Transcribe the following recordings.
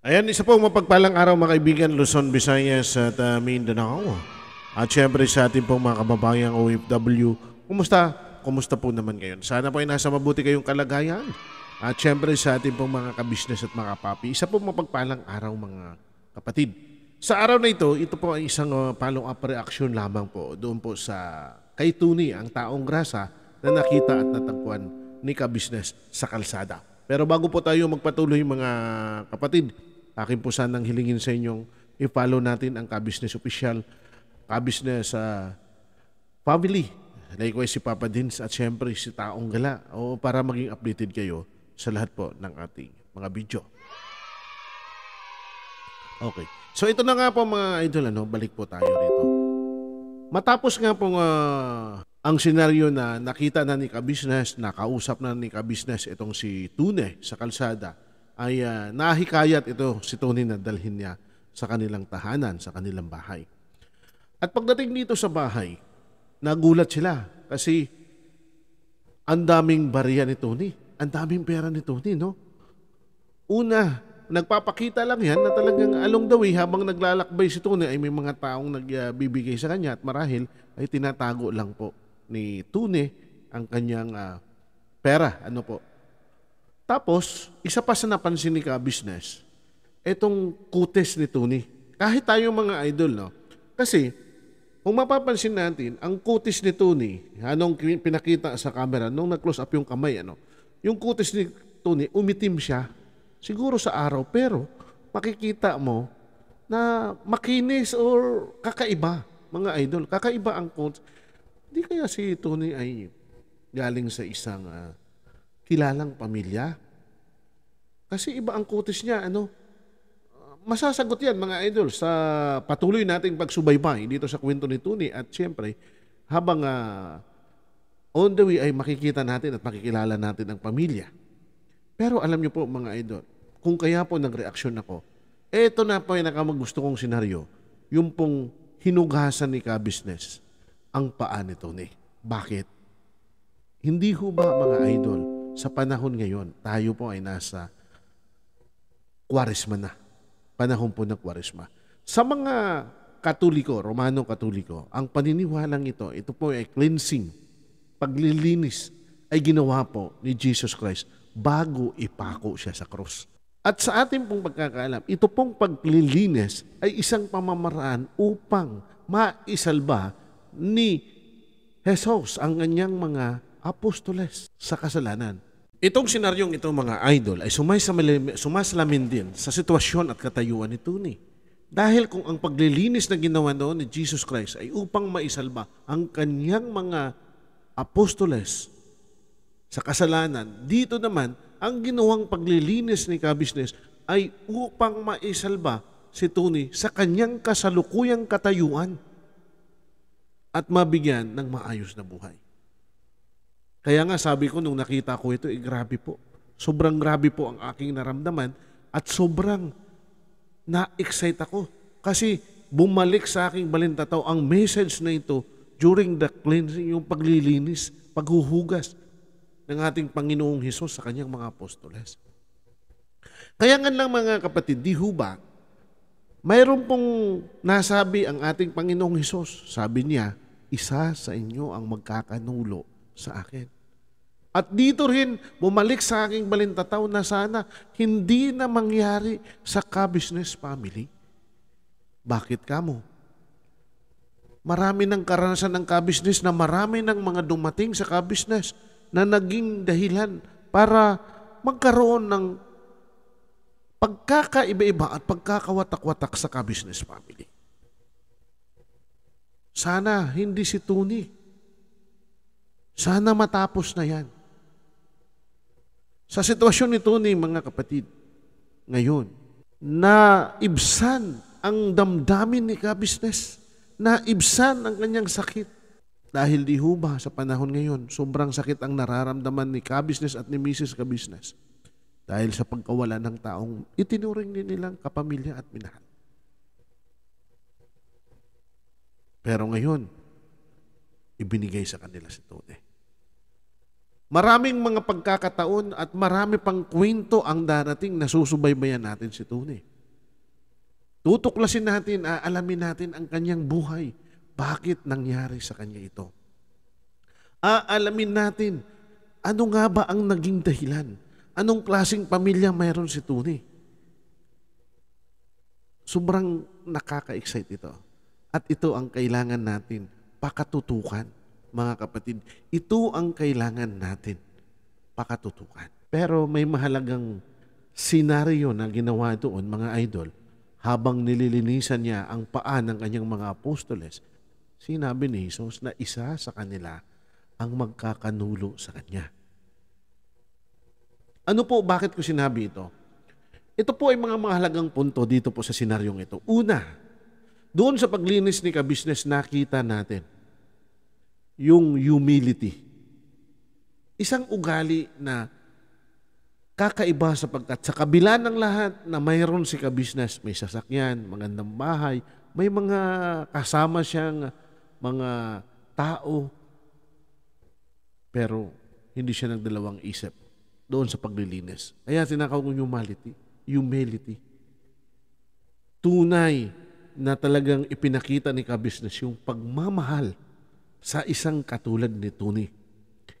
Ayan, isa po mapagpalang araw mga kaibigan, Luzon, Visayas at uh, Mindanao. At syempre sa ating pong mga kababayang OFW, kumusta? Kumusta po naman ngayon? Sana po ay nasa mabuti kayong kalagayan. At syempre sa ating pong mga kabisnes at mga papi, isa po mapagpalang araw mga kapatid. Sa araw na ito, ito po ay isang uh, follow-up reaction lamang po doon po sa kay Tuni, ang taong grasa na nakita at natagpuan ni kabisnes sa kalsada. Pero bago po tayo magpatuloy mga kapatid, akin po sanang hilingin sa inyong i-follow natin ang Kabisnes official, Kabisnes sa uh, family. Likewise si Papa Dins at siyempre si Taong Gala o para maging updated kayo sa lahat po ng ating mga video. Okay. So ito na nga po mga idol, ano? balik po tayo rito. Matapos nga pong uh, ang senaryo na nakita na ni Kabisnes, nakausap na ni Kabisnes itong si Tune sa kalsada, ay uh, nahikayat ito si Tony na dalhin niya sa kanilang tahanan, sa kanilang bahay. At pagdating dito sa bahay, nagulat sila kasi ang daming barya ni Tony, ang daming pera ni Tony, no? Una, nagpapakita lang yan na talagang along the way habang naglalakbay si Tony ay may mga taong nagbibigay ah, sa kanya at marahil ay tinatago lang po ni Tony ang kanyang uh, pera ano po tapos, isa pa sa napansin ni Ka Business, etong kutes ni Tony. Kahit tayo mga idol, no? Kasi, kung mapapansin natin, ang kutis ni Tony, anong pinakita sa camera, nung nag-close up yung kamay, ano, yung kutis ni Tony, umitim siya, siguro sa araw, pero makikita mo na makinis or kakaiba, mga idol, kakaiba ang kutis. Hindi kaya si Tony ay galing sa isang uh, kilalang pamilya. Kasi iba ang kutis niya, ano? Masasagot yan mga idol sa patuloy nating pagsubaybay dito sa kwento ni Tony at siyempre habang uh, on the way ay makikita natin at makikilala natin ang pamilya. Pero alam niyo po mga idol, kung kaya po nagreaksyon ako, eto na po yung nakamagusto kong senaryo, yung pong hinugasan ni ka-business ang paa ni Tony. Bakit? Hindi ho ba mga idol, sa panahon ngayon, tayo po ay nasa kwarisma na. Panahon po ng kwarisma. Sa mga Katoliko, Romano Katoliko, ang paniniwalang ito, ito po ay cleansing, paglilinis ay ginawa po ni Jesus Christ bago ipako siya sa krus. At sa ating pong pagkakaalam, ito pong paglilinis ay isang pamamaraan upang maisalba ni Jesus ang kanyang mga apostoles sa kasalanan. Itong senaryong ito mga idol ay sumasalamin din sa sitwasyon at katayuan ni Tony. Dahil kung ang paglilinis na ginawa noon ni Jesus Christ ay upang maisalba ang kanyang mga apostoles sa kasalanan, dito naman ang ginawang paglilinis ni Kabisnes ay upang maisalba si Tony sa kanyang kasalukuyang katayuan at mabigyan ng maayos na buhay. Kaya nga sabi ko nung nakita ko ito, eh, grabe po. Sobrang grabe po ang aking naramdaman at sobrang na-excite ako. Kasi bumalik sa aking balintataw ang message na ito during the cleansing, yung paglilinis, paghuhugas ng ating Panginoong Hesus sa kanyang mga apostoles. Kaya nga lang mga kapatid, di ho ba, mayroon pong nasabi ang ating Panginoong Hesus. Sabi niya, isa sa inyo ang magkakanulo sa akin. At dito rin, bumalik sa aking balintataw na sana hindi na mangyari sa ka-business family. Bakit kamo? Marami ng karanasan ng ka-business na marami ng mga dumating sa ka-business na naging dahilan para magkaroon ng pagkakaiba-iba at pagkakawatak-watak sa ka-business family. Sana hindi si Tony sana matapos na yan. Sa sitwasyon nito ni mga kapatid, ngayon, na ibsan ang damdamin ni kabisnes, na ibsan ang kanyang sakit. Dahil di huba sa panahon ngayon, sobrang sakit ang nararamdaman ni kabisnes at ni Mrs. Kabisnes. Dahil sa pagkawala ng taong itinuring din nilang kapamilya at minahal. Pero ngayon, ibinigay sa kanila si Tony. Maraming mga pagkakataon at marami pang kwento ang darating na susubaybayan natin si Tony. Tutuklasin natin, aalamin natin ang kanyang buhay. Bakit nangyari sa kanya ito? Aalamin natin, ano nga ba ang naging dahilan? Anong klasing pamilya mayroon si Tony? Sobrang nakaka-excite ito. At ito ang kailangan natin pakatutukan. Mga kapatid, ito ang kailangan natin, pakatutukan. Pero may mahalagang senaryo na ginawa doon, mga idol, habang nililinisan niya ang paa ng kanyang mga apostoles, sinabi ni Jesus na isa sa kanila ang magkakanulo sa kanya. Ano po, bakit ko sinabi ito? Ito po ay mga mahalagang punto dito po sa senaryong ito. Una, doon sa paglinis ni ka nakita natin yung humility. Isang ugali na kakaiba sapagkat sa kabila ng lahat na mayroon si ka may sasakyan, magandang bahay, may mga kasama siyang mga tao, pero hindi siya nagdalawang isip doon sa paglilinis. Kaya tinakaw ko humility. Humility. Tunay na talagang ipinakita ni Kabisnes yung pagmamahal sa isang katulad ni Tony.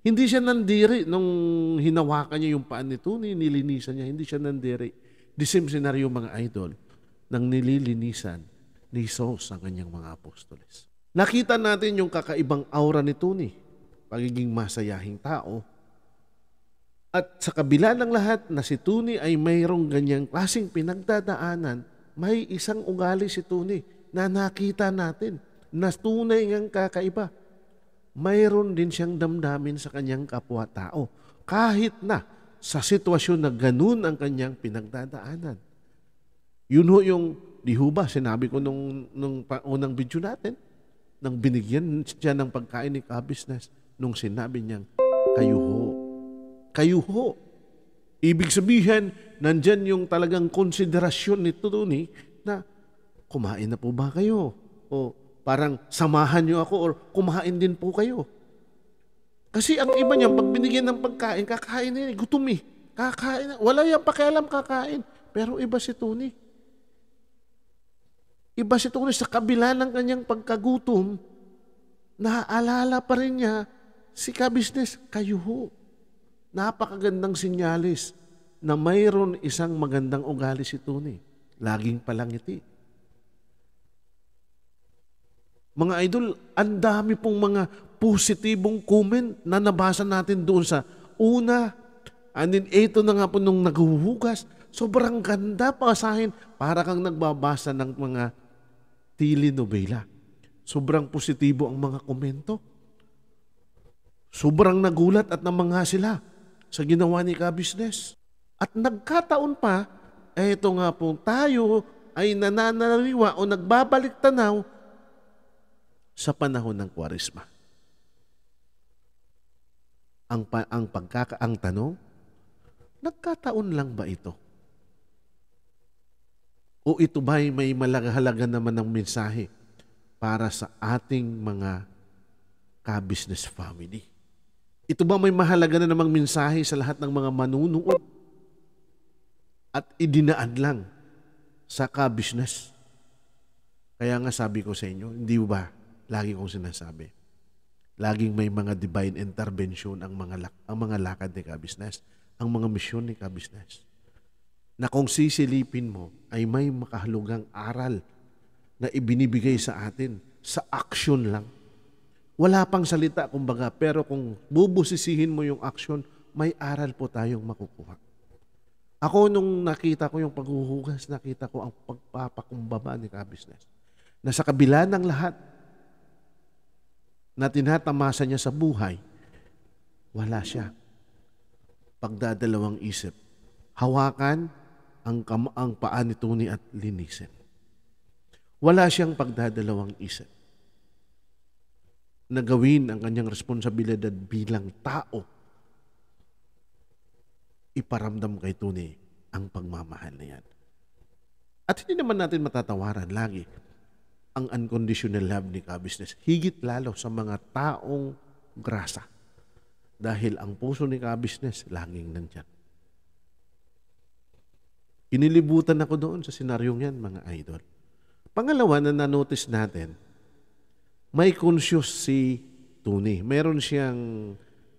Hindi siya nandiri nung hinawakan niya yung paan ni Tony, nilinisan niya, hindi siya nandiri. The same scenario mga idol, nang nililinisan ni Jesus ang kanyang mga apostoles. Nakita natin yung kakaibang aura ni Tony, pagiging masayahing tao, at sa kabila ng lahat na si Tuni ay mayroong ganyang klasing pinagdadaanan may isang ungali si Tony na nakita natin na tunay ngang kakaiba. Mayroon din siyang damdamin sa kanyang kapwa-tao kahit na sa sitwasyon na ganun ang kanyang pinagdadaanan. Yun ho yung, di ho ba, sinabi ko nung, nung unang video natin, nang binigyan siya ng pagkain ni Kabisnes, nung sinabi niyang, kayo ho, kayo ho Ibig sabihin, nandyan yung talagang konsiderasyon ni Tony eh, na kumain na po ba kayo? O parang samahan nyo ako or kumain din po kayo. Kasi ang iba niyan, pag binigyan ng pagkain, kakain na yan. Eh, gutom eh. Kakain na. Wala yan pakialam kakain. Pero iba si Tony. Iba si Tony sa kabila ng kanyang pagkagutom, naaalala pa rin niya si ka-business, kayo ho. Napakagandang sinyalis na mayroon isang magandang ugali si Tony. Laging palangiti. Mga idol, ang dami pong mga positibong comment na nabasa natin doon sa una. And then, ito na nga po nung naghuhugas. Sobrang ganda pasahin para kang nagbabasa ng mga telenovela. Sobrang positibo ang mga komento. Sobrang nagulat at namangha sila sa ginawa ni ka-business. At nagkataon pa, eh ito nga po tayo ay nananariwa o nagbabalik tanaw sa panahon ng kwarisma. Ang, pa, ang, pagkaka, ang tanong, nagkataon lang ba ito? O ito ba'y may malahalaga naman ng mensahe para sa ating mga ka-business family? Ito ba may mahalaga na namang mensahe sa lahat ng mga manunood? At idinaan lang sa ka-business. Kaya nga sabi ko sa inyo, hindi ba lagi kong sinasabi? Laging may mga divine intervention ang mga, ang mga lakad ni ka-business, ang mga misyon ni ka-business. Na kung sisilipin mo ay may makahalugang aral na ibinibigay sa atin sa action lang wala pang salita, kumbaga. Pero kung bubusisihin mo yung action, may aral po tayong makukuha. Ako nung nakita ko yung paghuhugas, nakita ko ang pagpapakumbaba ni Kabisnes. Na sa kabila ng lahat na tinatamasa niya sa buhay, wala siya. Pagdadalawang isip. Hawakan ang, kam- ang paa ni Tony at linisin. Wala siyang pagdadalawang isip na gawin ang kanyang responsibilidad bilang tao. Iparamdam kay Tony ang pagmamahal na yan. At hindi naman natin matatawaran lagi ang unconditional love ni Kabisnes. Higit lalo sa mga taong grasa. Dahil ang puso ni Kabisnes laging nandyan. Inilibutan ako doon sa senaryong yan, mga idol. Pangalawa na nanotice natin, may conscious si Tony. Meron siyang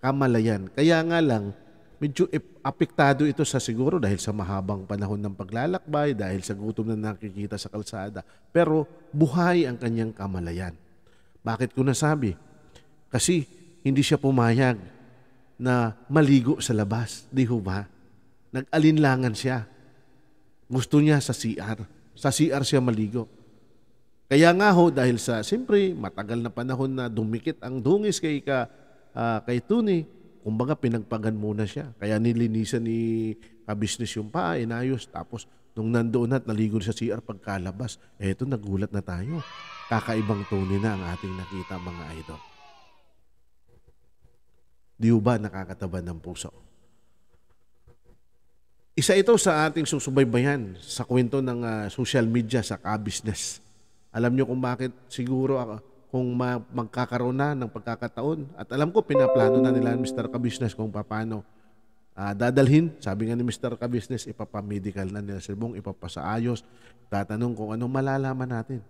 kamalayan. Kaya nga lang, medyo apektado ito sa siguro dahil sa mahabang panahon ng paglalakbay, dahil sa gutom na nakikita sa kalsada. Pero buhay ang kanyang kamalayan. Bakit ko nasabi? Kasi hindi siya pumayag na maligo sa labas. Di ho ba? Nag-alinlangan siya. Gusto niya sa CR. Sa CR siya maligo. Kaya nga ho, dahil sa, siyempre, matagal na panahon na dumikit ang dungis kay, ka, uh, kay Tuni, kumbaga pinagpagan muna siya. Kaya nilinisan ni kabisnes yung paa, inayos. Tapos, nung nandoon at naligo sa CR pagkalabas, eto, nagulat na tayo. Kakaibang Tuni na ang ating nakita mga idol. Di ba nakakataba ng puso? Isa ito sa ating susubaybayan sa kwento ng uh, social media sa kabisnes. business alam niyo kung bakit siguro ako, kung ma- magkakaroon na ng pagkakataon. At alam ko, pinaplano na nila Mr. Kabisnes kung paano uh, dadalhin. Sabi nga ni Mr. Kabisnes, ipapamedical na nila silbong, ipapasaayos. Tatanong kung ano, malalaman natin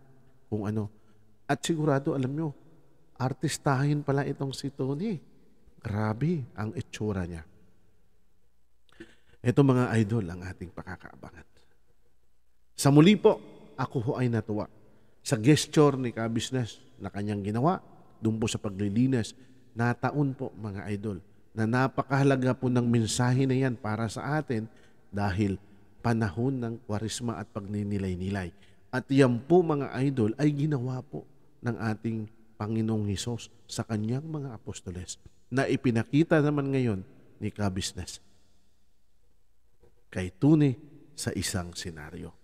kung ano. At sigurado, alam nyo, artistahin pala itong si Tony. Grabe ang itsura niya. Ito mga idol ang ating pakakaabangan. Sa muli po, ako ho ay natuwa sa gesture ni ka na kanyang ginawa doon po sa paglilinis, nataon po mga idol na napakahalaga po ng mensahe na yan para sa atin dahil panahon ng kwarisma at pagninilay-nilay. At yan po mga idol ay ginawa po ng ating Panginoong Hesus sa kanyang mga apostoles na ipinakita naman ngayon ni Kabisnes kay Tune sa isang senaryo.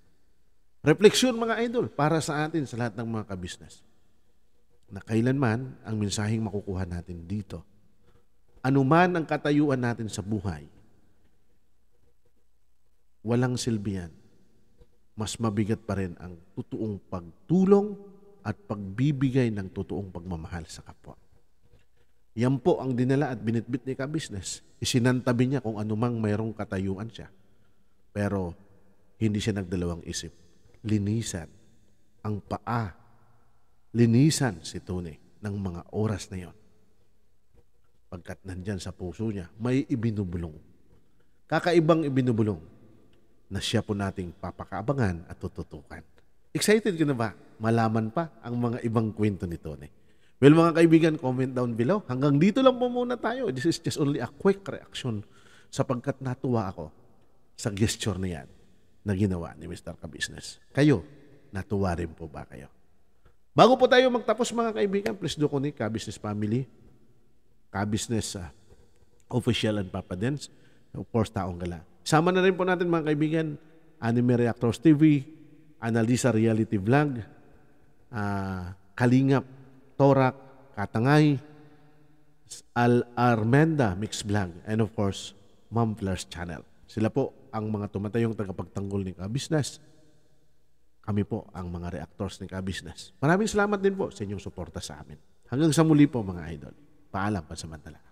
Refleksyon mga idol para sa atin sa lahat ng mga kabisnes. Na kailanman ang mensaheng makukuha natin dito. Anuman ang katayuan natin sa buhay, walang silbihan. Mas mabigat pa rin ang totoong pagtulong at pagbibigay ng totoong pagmamahal sa kapwa. Yan po ang dinala at binitbit ni Kabisnes. Isinantabi niya kung anumang mayroong katayuan siya. Pero hindi siya nagdalawang isip linisan ang paa, linisan si Tony ng mga oras na yon. Pagkat nandyan sa puso niya, may ibinubulong. Kakaibang ibinubulong na siya po nating papakaabangan at tututukan. Excited ka na ba? Malaman pa ang mga ibang kwento ni Tony. Well mga kaibigan, comment down below. Hanggang dito lang po muna tayo. This is just only a quick reaction sapagkat natuwa ako sa gesture na yan na ginawa ni Mr. Kabusiness. Kayo, natuwa rin po ba kayo? Bago po tayo magtapos mga kaibigan, please do connect Kabusiness Family, Kabusiness uh, Official and Papadens, of course, Taong Gala. Sama na rin po natin mga kaibigan, Anime Reactors TV, Analisa Reality Vlog, uh, Kalingap, Torak, Katangay, Al Armenda Mix Vlog, and of course, Mom Fleurs Channel. Sila po ang mga tumatayong tagapagtanggol ni Kabisnes. Kami po ang mga reactors ni Kabisnes. Maraming salamat din po sa inyong suporta sa amin. Hanggang sa muli po mga idol. Paalam pa sa pansamantala.